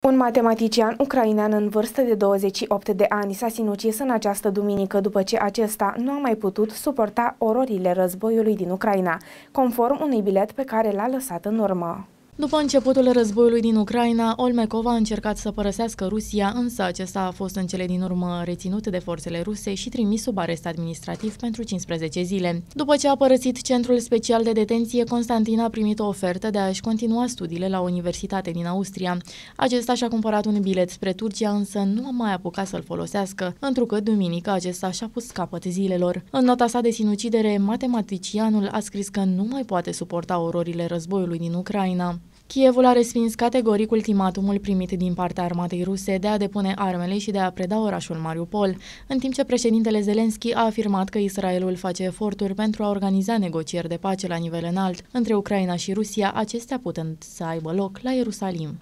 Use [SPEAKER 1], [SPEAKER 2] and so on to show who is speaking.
[SPEAKER 1] Un matematician ucrainean în vârstă de 28 de ani s-a sinucis în această duminică după ce acesta nu a mai putut suporta ororile războiului din Ucraina, conform unui bilet pe care l-a lăsat în urmă. După începutul războiului din
[SPEAKER 2] Ucraina, Olmecova a încercat să părăsească Rusia, însă acesta a fost în cele din urmă reținut de forțele ruse și trimis sub arest administrativ pentru 15 zile. După ce a părăsit centrul special de detenție, Constantin a primit o ofertă de a-și continua studiile la o universitate din Austria. Acesta și-a cumpărat un bilet spre Turcia, însă nu a mai apucat să-l folosească, întrucât duminică acesta și-a pus capăt zilelor. În nota sa de sinucidere, matematicianul a scris că nu mai poate suporta ororile războiului din Ucraina. Kievul a respins categoric ultimatumul primit din partea armatei ruse de a depune armele și de a preda orașul Mariupol, în timp ce președintele Zelenski a afirmat că Israelul face eforturi pentru a organiza negocieri de pace la nivel înalt între Ucraina și Rusia, acestea putând să aibă loc la Ierusalim.